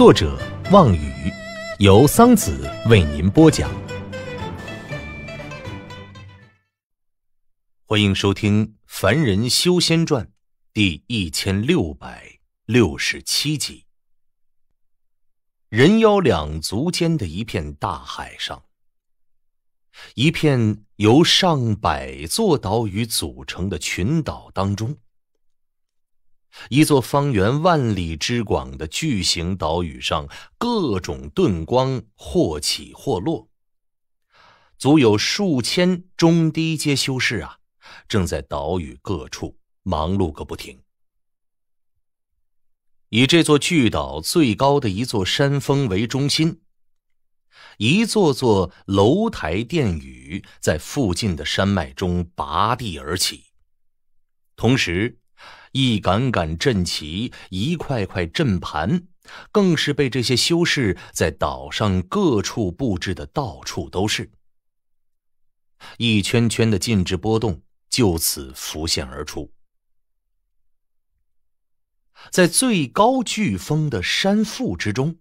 作者望雨，由桑子为您播讲。欢迎收听《凡人修仙传》第一千六百六十七集。人妖两族间的一片大海上，一片由上百座岛屿组成的群岛当中。一座方圆万里之广的巨型岛屿上，各种遁光或起或落，足有数千中低阶修士啊，正在岛屿各处忙碌个不停。以这座巨岛最高的一座山峰为中心，一座座楼台殿宇在附近的山脉中拔地而起，同时。一杆杆阵旗，一块块阵盘，更是被这些修士在岛上各处布置的到处都是。一圈圈的禁制波动就此浮现而出。在最高巨峰的山腹之中，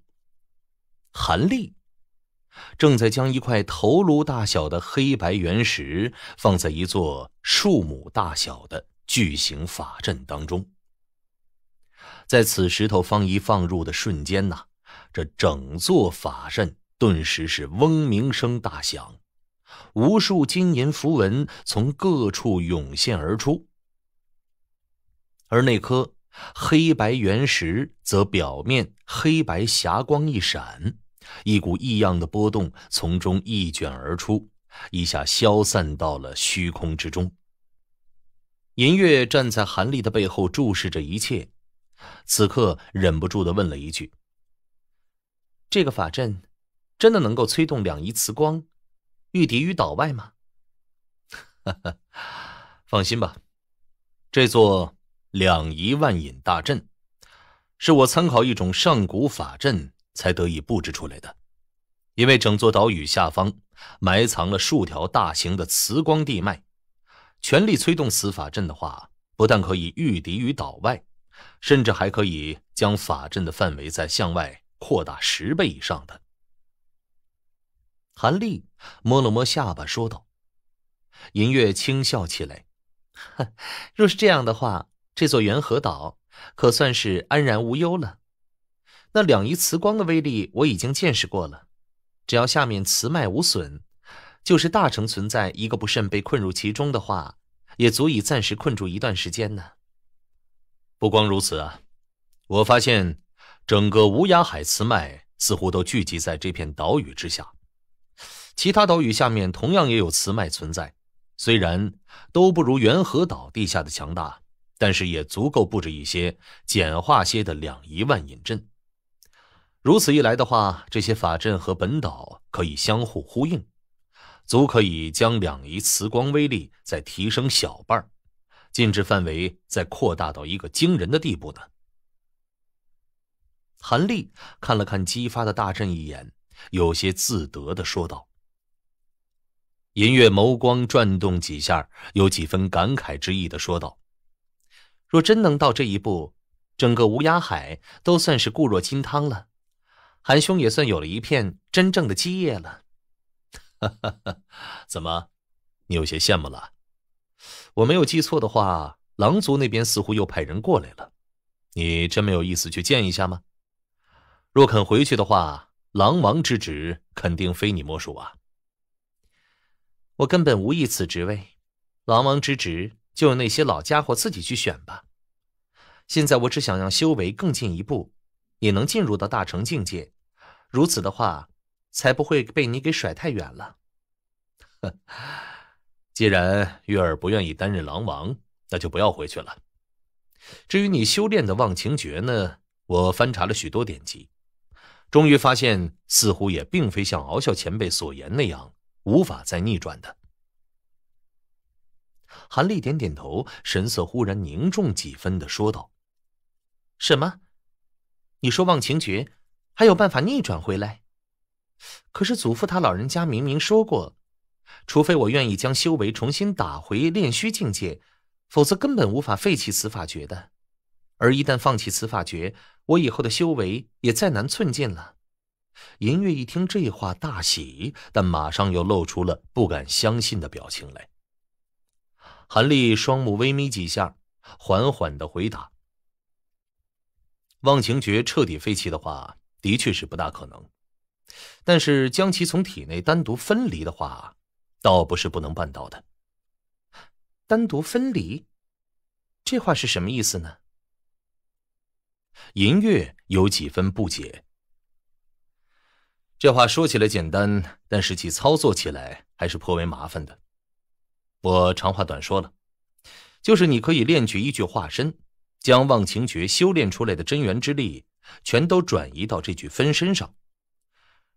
韩立正在将一块头颅大小的黑白原石放在一座数亩大小的。巨型法阵当中，在此石头方一放入的瞬间呐，这整座法阵顿时是嗡鸣声大响，无数金银符文从各处涌现而出，而那颗黑白原石则表面黑白霞光一闪，一股异样的波动从中一卷而出，一下消散到了虚空之中。银月站在韩立的背后，注视着一切，此刻忍不住的问了一句：“这个法阵，真的能够催动两仪磁光，御敌于岛外吗？”“放心吧，这座两仪万引大阵，是我参考一种上古法阵才得以布置出来的，因为整座岛屿下方埋藏了数条大型的磁光地脉。”全力催动此法阵的话，不但可以御敌于岛外，甚至还可以将法阵的范围再向外扩大十倍以上的。韩立摸了摸下巴，说道：“银月轻笑起来，若是这样的话，这座元和岛可算是安然无忧了。那两仪磁光的威力我已经见识过了，只要下面磁脉无损。”就是大成存在，一个不慎被困入其中的话，也足以暂时困住一段时间呢。不光如此啊，我发现整个无涯海磁脉似乎都聚集在这片岛屿之下，其他岛屿下面同样也有磁脉存在。虽然都不如元和岛地下的强大，但是也足够布置一些简化些的两仪万引阵。如此一来的话，这些法阵和本岛可以相互呼应。足可以将两仪磁光威力再提升小半儿，禁制范围再扩大到一个惊人的地步呢。韩立看了看姬发的大阵一眼，有些自得的说道。银月眸光转动几下，有几分感慨之意的说道：“若真能到这一步，整个无涯海都算是固若金汤了，韩兄也算有了一片真正的基业了。”哈哈哈，怎么，你有些羡慕了？我没有记错的话，狼族那边似乎又派人过来了，你真没有意思去见一下吗？若肯回去的话，狼王之职肯定非你莫属啊！我根本无意此职位，狼王之职就由那些老家伙自己去选吧。现在我只想让修为更进一步，也能进入到大成境界。如此的话。才不会被你给甩太远了。既然月儿不愿意担任狼王，那就不要回去了。至于你修炼的忘情诀呢？我翻查了许多典籍，终于发现，似乎也并非像敖笑前辈所言那样无法再逆转的。韩立点点头，神色忽然凝重几分的说道：“什么？你说忘情诀还有办法逆转回来？”可是祖父他老人家明明说过，除非我愿意将修为重新打回炼虚境界，否则根本无法废弃此法诀的。而一旦放弃此法诀，我以后的修为也再难寸进了。银月一听这话，大喜，但马上又露出了不敢相信的表情来。韩立双目微眯几下，缓缓的回答：“忘情诀彻底废弃的话，的确是不大可能。”但是将其从体内单独分离的话，倒不是不能办到的。单独分离，这话是什么意思呢？银月有几分不解。这话说起来简单，但实际操作起来还是颇为麻烦的。我长话短说了，就是你可以炼取一具化身，将忘情诀修炼出来的真元之力，全都转移到这具分身上。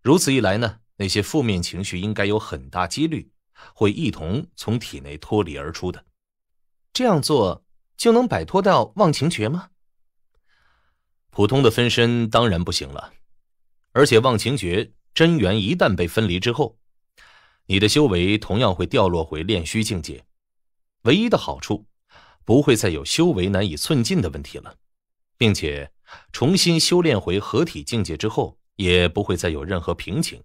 如此一来呢，那些负面情绪应该有很大几率会一同从体内脱离而出的。这样做就能摆脱掉忘情诀吗？普通的分身当然不行了，而且忘情诀真元一旦被分离之后，你的修为同样会掉落回炼虚境界。唯一的好处，不会再有修为难以寸进的问题了，并且重新修炼回合体境界之后。也不会再有任何瓶颈。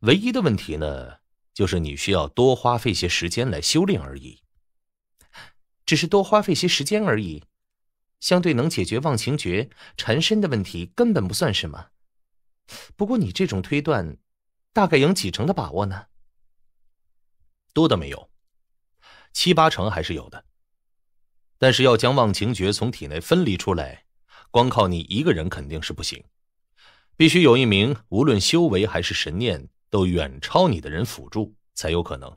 唯一的问题呢，就是你需要多花费些时间来修炼而已。只是多花费些时间而已，相对能解决忘情诀缠身的问题，根本不算什么。不过你这种推断，大概有几成的把握呢？多的没有，七八成还是有的。但是要将忘情诀从体内分离出来，光靠你一个人肯定是不行。必须有一名无论修为还是神念都远超你的人辅助，才有可能。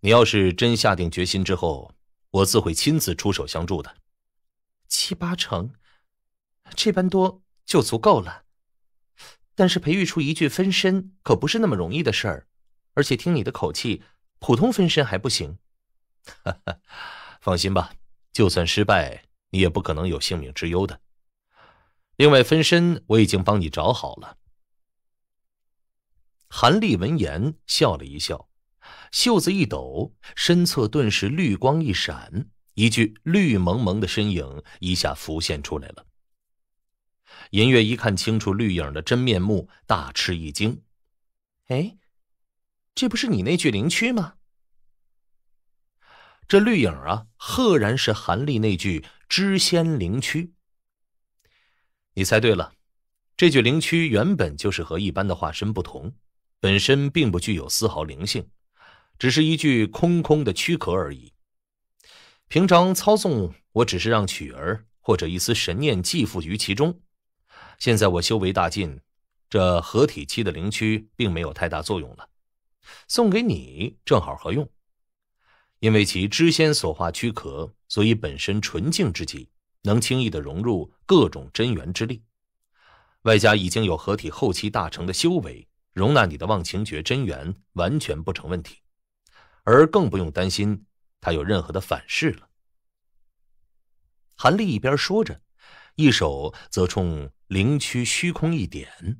你要是真下定决心之后，我自会亲自出手相助的。七八成，这般多就足够了。但是培育出一具分身可不是那么容易的事儿，而且听你的口气，普通分身还不行。放心吧，就算失败，你也不可能有性命之忧的。另外，分身我已经帮你找好了。韩立闻言笑了一笑，袖子一抖，身侧顿时绿光一闪，一具绿蒙蒙的身影一下浮现出来了。银月一看清楚绿影的真面目，大吃一惊：“哎，这不是你那具灵躯吗？”这绿影啊，赫然是韩立那具知仙灵躯。你猜对了，这具灵躯原本就是和一般的化身不同，本身并不具有丝毫灵性，只是一具空空的躯壳而已。平常操纵我只是让曲儿或者一丝神念寄附于其中，现在我修为大进，这合体期的灵躯并没有太大作用了，送给你正好合用，因为其知仙所化躯壳，所以本身纯净之极。能轻易的融入各种真元之力，外加已经有合体后期大成的修为，容纳你的忘情诀真元完全不成问题，而更不用担心他有任何的反噬了。韩立一边说着，一手则冲灵躯虚空一点，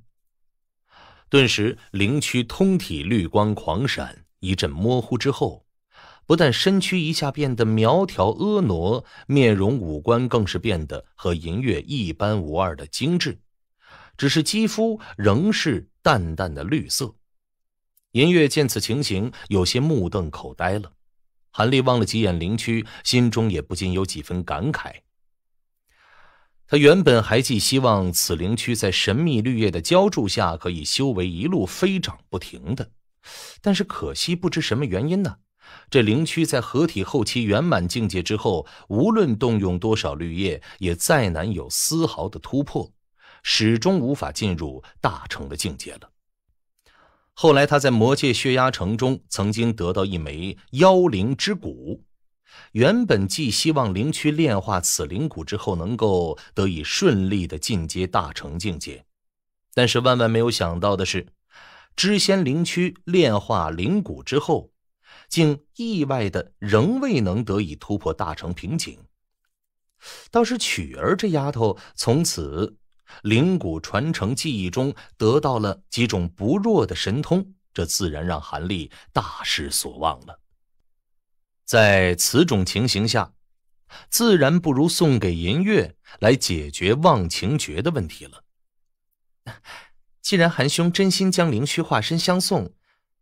顿时灵躯通体绿光狂闪，一阵模糊之后。不但身躯一下变得苗条婀娜，面容五官更是变得和银月一般无二的精致，只是肌肤仍是淡淡的绿色。银月见此情形，有些目瞪口呆了。韩立望了几眼灵区，心中也不禁有几分感慨。他原本还寄希望此灵区在神秘绿叶的浇筑下可以修为一路飞涨不停，的，但是可惜不知什么原因呢。这灵区在合体后期圆满境界之后，无论动用多少绿叶，也再难有丝毫的突破，始终无法进入大成的境界了。后来他在魔界血压城中曾经得到一枚妖灵之骨，原本寄希望灵区炼化此灵骨之后能够得以顺利的进阶大成境界，但是万万没有想到的是，知仙灵区炼化灵骨之后。竟意外的仍未能得以突破大成瓶颈，倒是曲儿这丫头从此灵骨传承记忆中得到了几种不弱的神通，这自然让韩立大失所望了。在此种情形下，自然不如送给银月来解决忘情诀的问题了。既然韩兄真心将灵虚化身相送，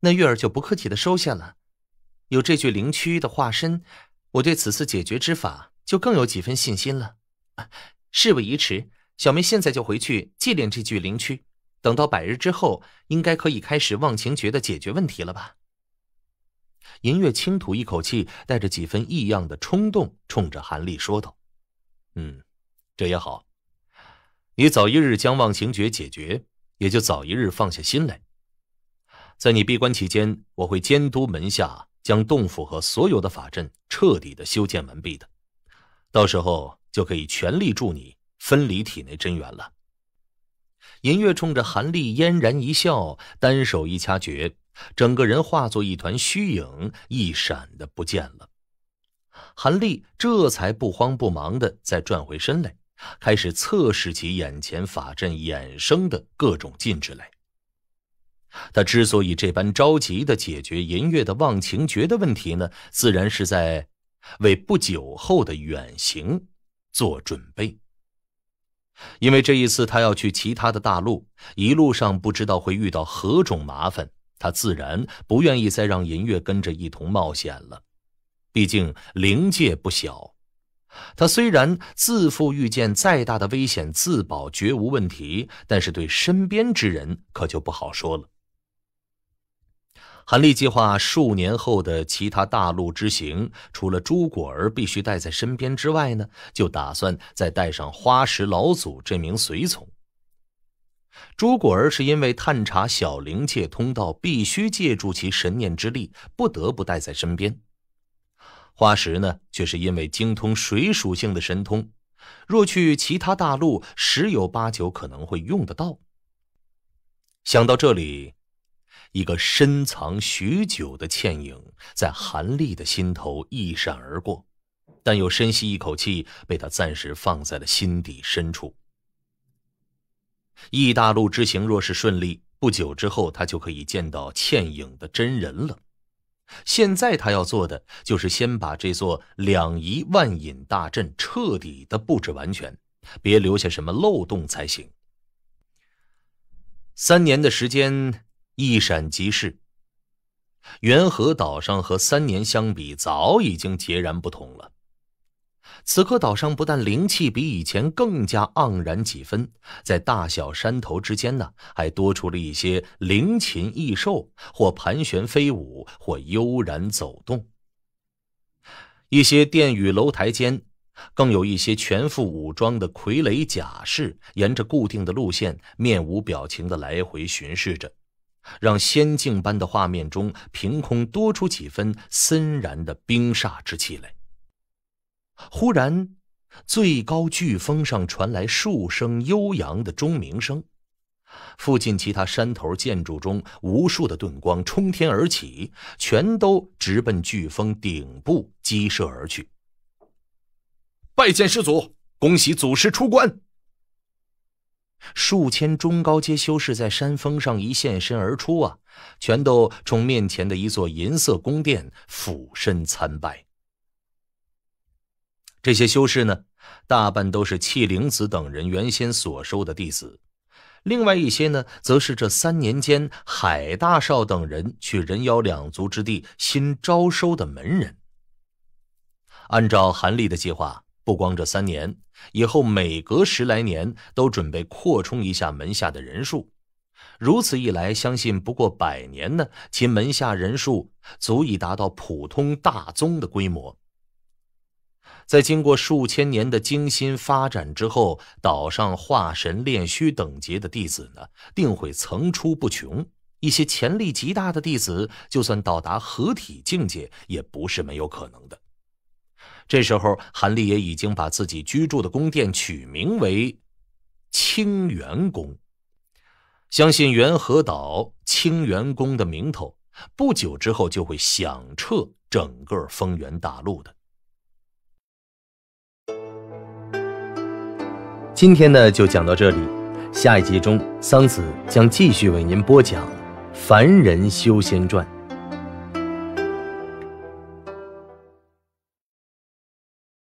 那月儿就不客气的收下了。有这具灵躯的化身，我对此次解决之法就更有几分信心了。事不宜迟，小妹现在就回去祭奠这具灵躯。等到百日之后，应该可以开始忘情诀的解决问题了吧？银月轻吐一口气，带着几分异样的冲动，冲着韩立说道：“嗯，这也好。你早一日将忘情诀解决，也就早一日放下心来。在你闭关期间，我会监督门下。”将洞府和所有的法阵彻底的修建完毕的，到时候就可以全力助你分离体内真元了。银月冲着韩立嫣然一笑，单手一掐诀，整个人化作一团虚影，一闪的不见了。韩立这才不慌不忙的再转回身来，开始测试起眼前法阵衍生的各种禁制来。他之所以这般着急的解决银月的忘情诀的问题呢，自然是在为不久后的远行做准备。因为这一次他要去其他的大陆，一路上不知道会遇到何种麻烦，他自然不愿意再让银月跟着一同冒险了。毕竟灵界不小，他虽然自负遇见再大的危险自保绝无问题，但是对身边之人可就不好说了。韩立计划数年后的其他大陆之行，除了朱果儿必须带在身边之外呢，就打算再带上花石老祖这名随从。朱果儿是因为探查小灵界通道必须借助其神念之力，不得不带在身边。花石呢，却是因为精通水属性的神通，若去其他大陆，十有八九可能会用得到。想到这里。一个深藏许久的倩影在韩立的心头一闪而过，但又深吸一口气，被他暂时放在了心底深处。异大陆之行若是顺利，不久之后他就可以见到倩影的真人了。现在他要做的就是先把这座两仪万引大阵彻底的布置完全，别留下什么漏洞才行。三年的时间。一闪即逝。元和岛上和三年相比，早已经截然不同了。此刻岛上不但灵气比以前更加盎然几分，在大小山头之间呢，还多出了一些灵禽异兽，或盘旋飞舞，或悠然走动。一些殿宇楼台间，更有一些全副武装的傀儡甲士，沿着固定的路线，面无表情的来回巡视着。让仙境般的画面中凭空多出几分森然的冰煞之气来。忽然，最高飓峰上传来数声悠扬的钟鸣声，附近其他山头建筑中无数的盾光冲天而起，全都直奔飓峰顶部击射而去。拜见师祖，恭喜祖师出关。数千中高阶修士在山峰上一现身而出啊，全都冲面前的一座银色宫殿俯身参拜。这些修士呢，大半都是气灵子等人原先所收的弟子，另外一些呢，则是这三年间海大少等人去人妖两族之地新招收的门人。按照韩立的计划。不光这三年，以后每隔十来年都准备扩充一下门下的人数。如此一来，相信不过百年呢，其门下人数足以达到普通大宗的规模。在经过数千年的精心发展之后，岛上化神、炼虚等级的弟子呢，定会层出不穷。一些潜力极大的弟子，就算到达合体境界，也不是没有可能的。这时候，韩立也已经把自己居住的宫殿取名为“清源宫”，相信元和岛清源宫的名头，不久之后就会响彻整个丰源大陆的。今天呢，就讲到这里，下一集中，桑梓将继续为您播讲《凡人修仙传》。